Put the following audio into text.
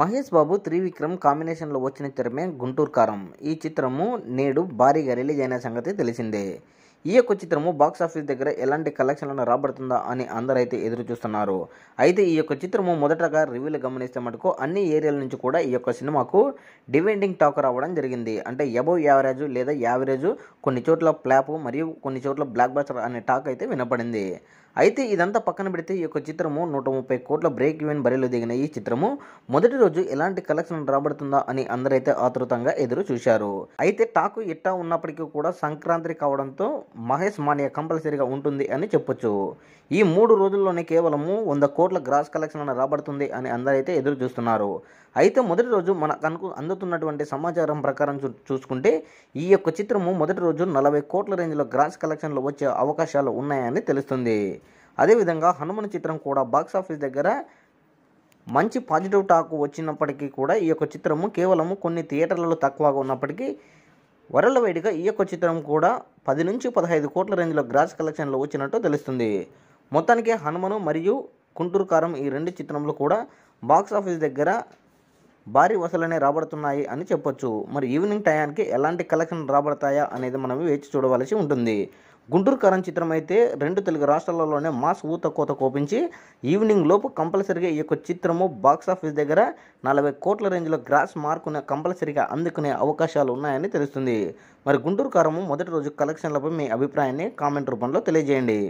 మహేష్ బాబు త్రివిక్రమ్ కాంబినేషన్లో వచ్చిన చిత్రమే గుంటూరు కారం ఈ చిత్రము నేడు భారీగా రిలీజ్ అయిన సంగతి తెలిసిందే ఈ యొక్క చిత్రము బాక్సాఫీస్ దగ్గర ఎలాంటి కలెక్షన్లను రాబడుతుందా అని అందరైతే ఎదురు చూస్తున్నారు అయితే ఈ యొక్క చిత్రము మొదటగా రివ్యూలు గమనిస్తే మటుకు అన్ని ఏరియాల నుంచి కూడా ఈ యొక్క సినిమాకు డివెండింగ్ టాక్ రావడం జరిగింది అంటే ఎబవ్ యావరేజ్ లేదా యావరేజ్ కొన్ని చోట్ల ప్లాప్ మరియు కొన్ని చోట్ల బ్లాక్ బస్టర్ అనే టాక్ అయితే వినపడింది అయితే ఇదంతా పక్కన పెడితే ఈ యొక్క చిత్రము నూట ముప్పై కోట్ల బ్రేక్ ఈవెన్ బరిలో దిగిన ఈ చిత్రము మొదటి రోజు ఎలాంటి కలెక్షన్ రాబడుతుందా అని అందరైతే ఆతృతంగా ఎదురు చూశారు అయితే టాకు ఇట్టా ఉన్నప్పటికీ కూడా సంక్రాంతి కావడంతో మహేష్ మానియా కంపల్సరీగా ఉంటుంది అని చెప్పొచ్చు ఈ మూడు రోజుల్లోనే కేవలము వంద కోట్ల గ్రాస్ కలెక్షన్ రాబడుతుంది అని అందరైతే ఎదురు చూస్తున్నారు అయితే మొదటి రోజు మన కనుకు అందుతున్నటువంటి సమాచారం ప్రకారం చూ చూసుకుంటే ఈ యొక్క చిత్రము మొదటి రోజు నలభై కోట్ల రేంజ్లో గ్రాస్ కలెక్షన్లు వచ్చే అవకాశాలు ఉన్నాయని తెలుస్తుంది అదేవిధంగా హనుమన్ చిత్రం కూడా బాక్సాఫీస్ దగ్గర మంచి పాజిటివ్ టాక్ వచ్చినప్పటికీ కూడా ఈ యొక్క చిత్రము కేవలం కొన్ని థియేటర్లలో తక్కువగా ఉన్నప్పటికీ వరల్డ్ వైడ్గా ఈ యొక్క చిత్రం కూడా పది నుంచి పదహైదు కోట్ల రేంజ్లో గ్రాస్ కలెక్షన్లు వచ్చినట్టు తెలుస్తుంది మొత్తానికి హనుమను మరియు కుంటూరుకారం కారం ఈ రెండు చిత్రంలో కూడా బాక్స్ ఆఫీస్ దగ్గర భారీ వసూలనే రాబడుతున్నాయి అని చెప్పొచ్చు మరి ఈవినింగ్ టయానికి ఎలాంటి కలెక్షన్ రాబడతాయా అనేది మనం వేచి చూడవలసి ఉంటుంది గుంటూరు కరణ్ చిత్రం అయితే రెండు తెలుగు రాష్ట్రాలలోనే మాస్ ఊత కోత కోపించి ఈవినింగ్ లోపు కంపల్సరీగా ఈ యొక్క చిత్రము బాక్సాఫీస్ దగ్గర నలభై కోట్ల రేంజ్లో గ్రాస్ మార్కును కంపల్సరీగా అందుకునే అవకాశాలు ఉన్నాయని తెలుస్తుంది మరి గుంటూరు కారము మొదటి రోజు కలెక్షన్లపై మీ అభిప్రాయాన్ని కామెంట్ రూపంలో తెలియజేయండి